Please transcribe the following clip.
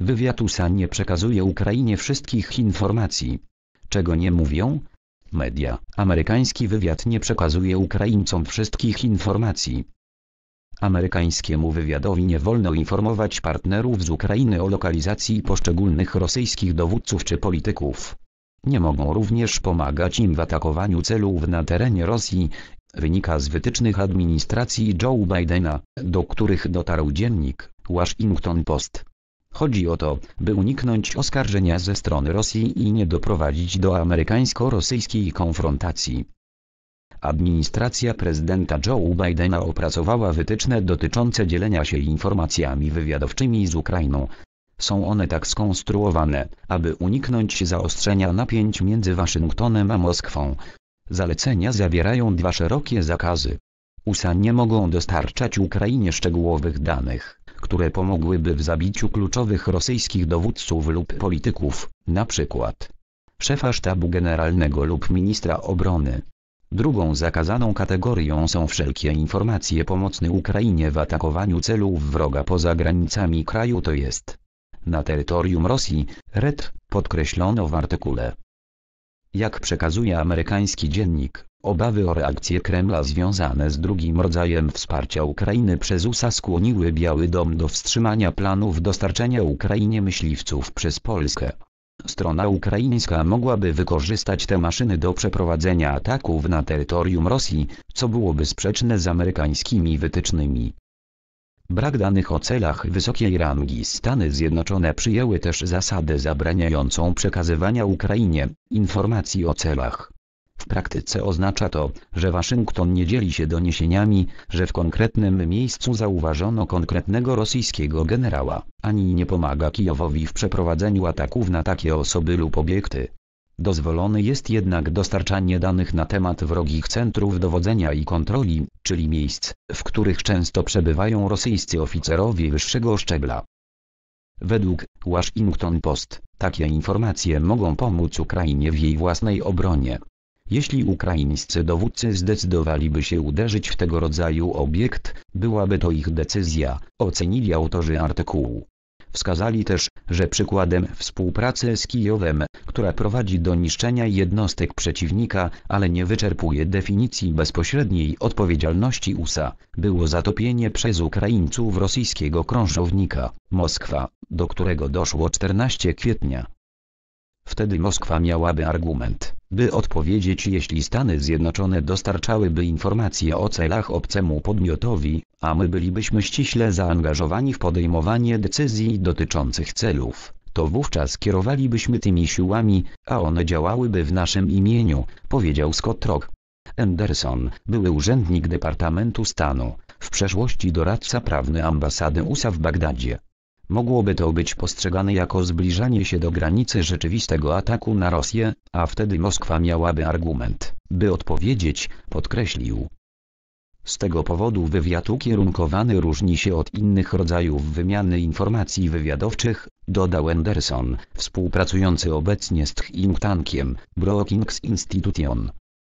Wywiad USA nie przekazuje Ukrainie wszystkich informacji. Czego nie mówią? Media. Amerykański wywiad nie przekazuje Ukraińcom wszystkich informacji. Amerykańskiemu wywiadowi nie wolno informować partnerów z Ukrainy o lokalizacji poszczególnych rosyjskich dowódców czy polityków. Nie mogą również pomagać im w atakowaniu celów na terenie Rosji, wynika z wytycznych administracji Joe Bidena, do których dotarł dziennik Washington Post. Chodzi o to, by uniknąć oskarżenia ze strony Rosji i nie doprowadzić do amerykańsko-rosyjskiej konfrontacji. Administracja prezydenta Joe Bidena opracowała wytyczne dotyczące dzielenia się informacjami wywiadowczymi z Ukrainą. Są one tak skonstruowane, aby uniknąć zaostrzenia napięć między Waszyngtonem a Moskwą. Zalecenia zawierają dwa szerokie zakazy. USA nie mogą dostarczać Ukrainie szczegółowych danych które pomogłyby w zabiciu kluczowych rosyjskich dowódców lub polityków, np. szefa sztabu generalnego lub ministra obrony. Drugą zakazaną kategorią są wszelkie informacje pomocne Ukrainie w atakowaniu celów wroga poza granicami kraju to jest na terytorium Rosji, Ret, podkreślono w artykule. Jak przekazuje amerykański dziennik Obawy o reakcję Kremla związane z drugim rodzajem wsparcia Ukrainy przez USA skłoniły Biały Dom do wstrzymania planów dostarczenia Ukrainie myśliwców przez Polskę. Strona ukraińska mogłaby wykorzystać te maszyny do przeprowadzenia ataków na terytorium Rosji, co byłoby sprzeczne z amerykańskimi wytycznymi. Brak danych o celach wysokiej rangi Stany Zjednoczone przyjęły też zasadę zabraniającą przekazywania Ukrainie informacji o celach praktyce oznacza to, że Waszyngton nie dzieli się doniesieniami, że w konkretnym miejscu zauważono konkretnego rosyjskiego generała, ani nie pomaga Kijowowi w przeprowadzeniu ataków na takie osoby lub obiekty. Dozwolone jest jednak dostarczanie danych na temat wrogich centrów dowodzenia i kontroli, czyli miejsc, w których często przebywają rosyjscy oficerowie wyższego szczebla. Według Washington Post, takie informacje mogą pomóc Ukrainie w jej własnej obronie, jeśli ukraińscy dowódcy zdecydowaliby się uderzyć w tego rodzaju obiekt, byłaby to ich decyzja, ocenili autorzy artykułu. Wskazali też, że przykładem współpracy z Kijowem, która prowadzi do niszczenia jednostek przeciwnika, ale nie wyczerpuje definicji bezpośredniej odpowiedzialności USA, było zatopienie przez Ukraińców rosyjskiego krążownika Moskwa, do którego doszło 14 kwietnia. Wtedy Moskwa miałaby argument, by odpowiedzieć jeśli Stany Zjednoczone dostarczałyby informacje o celach obcemu podmiotowi, a my bylibyśmy ściśle zaangażowani w podejmowanie decyzji dotyczących celów, to wówczas kierowalibyśmy tymi siłami, a one działałyby w naszym imieniu, powiedział Scott Rock. Anderson, były urzędnik Departamentu Stanu, w przeszłości doradca prawny ambasady USA w Bagdadzie Mogłoby to być postrzegane jako zbliżanie się do granicy rzeczywistego ataku na Rosję, a wtedy Moskwa miałaby argument, by odpowiedzieć, podkreślił. Z tego powodu wywiad ukierunkowany różni się od innych rodzajów wymiany informacji wywiadowczych, dodał Anderson, współpracujący obecnie z Think Tankiem, Brookings Institution.